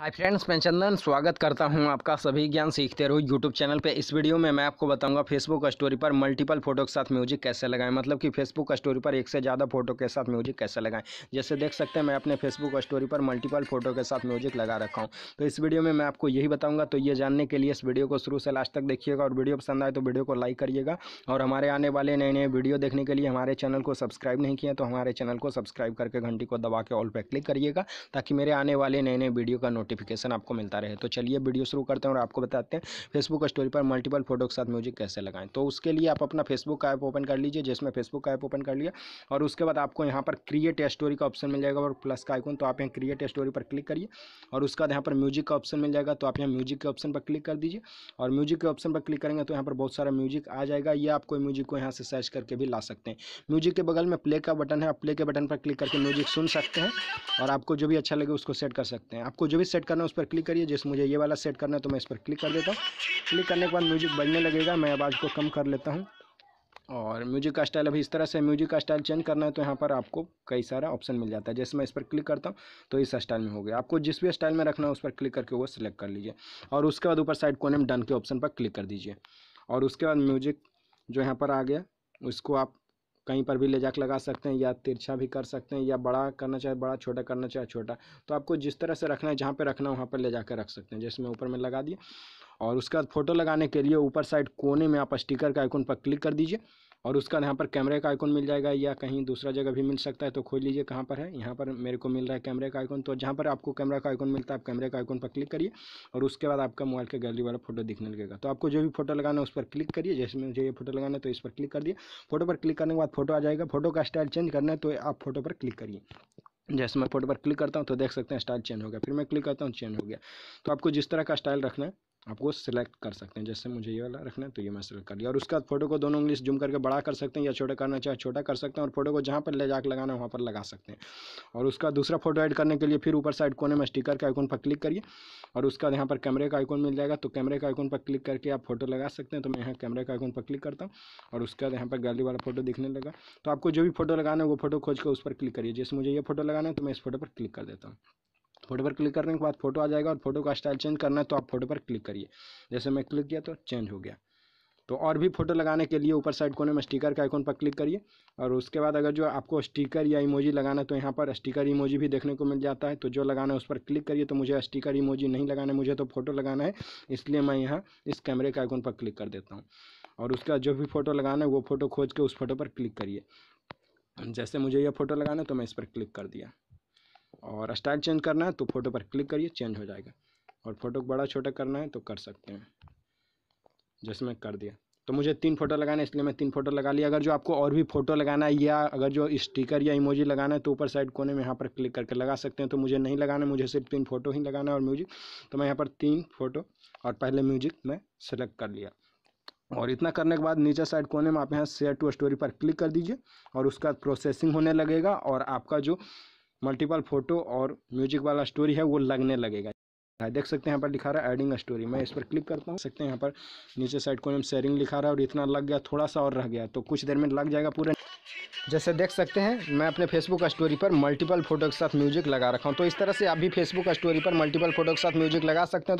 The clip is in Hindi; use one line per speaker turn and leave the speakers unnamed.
हाय फ्रेंड्स मैं चंदन स्वागत करता हूं आपका सभी ज्ञान सीखते रहो यूट्यूब चैनल पे इस वीडियो में मैं आपको बताऊंगा फेसबुक स्टोरी पर मल्टीपल फोटो के साथ म्यूजिक कैसे लगाएं मतलब कि फेसबुक स्टोरी पर एक से ज़्यादा फोटो के साथ म्यूजिक कैसे लगाएं जैसे देख सकते हैं मैं अपने फेसबुक स्टोरी पर मल्टीपल फोटो के साथ म्यूजिक लगा रखा हूँ तो इस वीडियो में मैं आपको यही बताऊँगा तो ये जानने के लिए इस वीडियो को शुरू से लास्ट तक देखिएगा और वीडियो पसंद आए तो वीडियो को लाइक करिएगा और हमारे आने वाले नए नए वीडियो देखने के लिए हमारे चैनल को सब्सक्राइब नहीं किया तो हमारे चैनल को सब्सक्राइब करके घंटी को दबा के ऑल पर क्लिक करिएगा ताकि मेरे आने वाले नए नए वीडियो का नोट नोटिफिकेशन आपको मिलता रहे तो चलिए वीडियो शुरू करते हैं और आपको बताते हैं फेसबुक स्टोरी पर मल्टीपल फोटो के साथ म्यूजिक कैसे लगाएं तो उसके लिए आप अपना फेसबुक का ऐप ओपन कर लीजिए जिसमें फेसबुक का ऐप ओपन कर लिया और उसके बाद आपको यहाँ पर क्रिएट स्टोरी का ऑप्शन मिल जाएगा और प्लस का आइकन तो आप यहाँ क्रिएट स्टोरी पर क्लिक करिए और उसके बाद यहाँ पर म्यूजिक का ऑप्शन मिल जाएगा तो आप यहाँ म्यूजिक के ऑप्शन पर क्लिक कर दीजिए और म्यूजिक के ऑप्शन पर क्लिक करेंगे तो यहाँ पर बहुत सारा म्यूजिक आ जाएगा या आप कोई म्यूजिक को यहाँ से सर्च करके भी ला सकते हैं म्यूजिक के बगल में प्ले का बटन है आप प्ले के बटन पर क्लिक करके म्यूजिक सुन सकते हैं और आपको जो भी अच्छा लगे उसको सेट कर सकते हैं आपको जो भी सेट सेट करना है उस पर क्लिक करिए जैसे मुझे ये वाला सेट करना है तो मैं इस पर क्लिक कर देता हूँ क्लिक करने के बाद म्यूजिक बजने लगेगा मैं आवाज़ को कम कर लेता हूँ और म्यूजिक का स्टाइल अभी इस तरह से म्यूजिक का स्टाइल चेंज करना है तो यहाँ पर आपको कई सारा ऑप्शन मिल जाता है जैसे मैं इस पर क्लिक करता हूँ तो इस स्टाइल में हो गया आपको जिस भी स्टाइल में रखना है उस पर क्लिक करके वो सिलेक्ट कर लीजिए और उसके बाद ऊपर साइड कोने में डन के ऑप्शन पर क्लिक कर दीजिए और उसके बाद म्यूजिक जो यहाँ पर आ गया उसको आप कहीं पर भी ले जाकर लगा सकते हैं या तिरछा भी कर सकते हैं या बड़ा करना चाहे बड़ा छोटा करना चाहे छोटा तो आपको जिस तरह से रखना है जहाँ पर रखना है वहाँ पर ले जाकर रख सकते हैं जैसे मैं ऊपर में लगा दिया और उसके बाद फ़ोटो लगाने के लिए ऊपर साइड कोने में आप स्टिकर का आइकन पर क्लिक कर दीजिए और उसका यहाँ पर कैमरे का आइकॉन मिल जाएगा या कहीं दूसरा जगह भी मिल सकता है तो खोल लीजिए कहाँ पर है यहाँ पर मेरे को मिल रहा है कैमरे का आइकॉन तो जहाँ पर आपको कैमरा का आइकॉन मिलता है आप कैमरे का आइकॉन पर क्लिक करिए और उसके बाद आपका मोबाइल के गैलरी वाला फोटो दिखने लगेगा तो आपको जो भी फोटो लगाना है उस पर क्लिक करिए जैसे मुझे ये फोटो लगाना है तो इस पर क्लिक कर दिए फोटो पर क्लिक करने के बाद फोटो आ जाएगा फोटो का स्टाइल चेंज करना है तो आप फोटो पर क्लिक करिए जैसे मैं फोटो पर क्लिक करता हूँ तो देख सकते हैं स्टाइल चेंज हो गया फिर मैं क्लिक करता हूँ चेंज हो गया तो आपको जिस तरह का स्टाइल रखना है आपको सिलेक्ट कर सकते हैं जैसे मुझे ये वाला रखना है तो ये मैं सिलेक्ट कर लिया और उसके बाद फोटो को दोनों से जुम करके बड़ा कर सकते हैं या छोटा करना चाहे छोटा कर सकते हैं और फोटो को जहाँ पर ले जाकर लगाना है वहाँ पर लगा सकते हैं और उसका दूसरा फोटो ऐड करने के लिए फिर ऊपर साइड कोने में स्टिकर के आइकॉन पर क्लिक करिए और उसके बाद यहाँ पर कैमरे का आइकॉन मिल जाएगा तो कैमरे का आइकॉन पर क्लिक करके आप फोटो लगा सकते हैं तो मैं यहाँ कैमरे का आइकॉन पर क्लिक करता हूँ और उसके बाद यहाँ पर गैलरी वाला फोटो दिखने लगा तो आपको जो भी फोटो लगाना है वो फोटो खोज कर उस पर क्लिक करिए जैसे मुझे ये फोटो लगाना है तो मैं इस फोटो पर क्लिक कर देता हूँ फोटो पर क्लिक करने के बाद फोटो आ जाएगा और फोटो का स्टाइल चेंज करना है तो आप फोटो पर क्लिक करिए जैसे मैं क्लिक किया तो चेंज हो गया तो और भी फोटो लगाने के लिए ऊपर साइड कोने में स्टिकर के आइकॉन पर क्लिक करिए और उसके बाद अगर जो आपको स्टिकर या इमोजी लगाना है तो यहाँ पर स्टिकर इमोजी भी देखने को मिल जाता है तो जो लगाना है उस पर क्लिक करिए तो मुझे स्टिकर इमोजी नहीं लगाना है मुझे तो फोटो लगाना है इसलिए मैं यहाँ इस कैमरे के आइकॉन पर क्लिक कर देता हूँ और उसका जो भी फ़ोटो लगाना है वो फ़ोटो खोज के उस फोटो पर क्लिक करिए जैसे मुझे यह फ़ोटो लगाना है तो मैं इस पर क्लिक कर दिया और स्टाइल चेंज करना है तो फोटो पर क्लिक करिए चेंज हो जाएगा और फोटो को बड़ा छोटा करना है तो कर सकते हैं जैसे मैं कर दिया तो मुझे तीन फोटो लगाना है इसलिए मैं तीन फोटो लगा लिया अगर जो आपको और भी फोटो लगाना है या अगर जो स्टिकर या इमोजी लगाना है तो ऊपर साइड कोने में यहाँ पर क्लिक करके लगा सकते हैं तो मुझे नहीं लगाना है मुझे सिर्फ तीन फोटो ही लगाना है और म्यूजिक तो मैं यहाँ पर तीन फोटो और पहले म्यूजिक मैं सेलेक्ट कर लिया और इतना करने के बाद नीचे साइड कोने में आप यहाँ शेयर टू स्टोरी पर क्लिक कर दीजिए और उसका प्रोसेसिंग होने लगेगा और आपका जो मल्टीपल फोटो और म्यूजिक वाला स्टोरी है वो लगने लगेगा हाँ, देख सकते हैं यहाँ पर लिखा रहा है एडिंग स्टोरी मैं इस पर क्लिक करता हूँ सकते हैं यहाँ पर नीचे साइड को शेयरिंग लिखा रहा है और इतना लग गया थोड़ा सा और रह गया तो कुछ देर में लग जाएगा पूरा जैसे देख सकते हैं मैं अपने फेसबुक स्टोरी पर मल्टीपल फोटो के साथ म्यूजिक लगा रखा हूँ तो इस तरह से आप भी फेसबुक स्टोरी पर मल्टीपल फोटो के साथ म्यूजिक लगा सकते हैं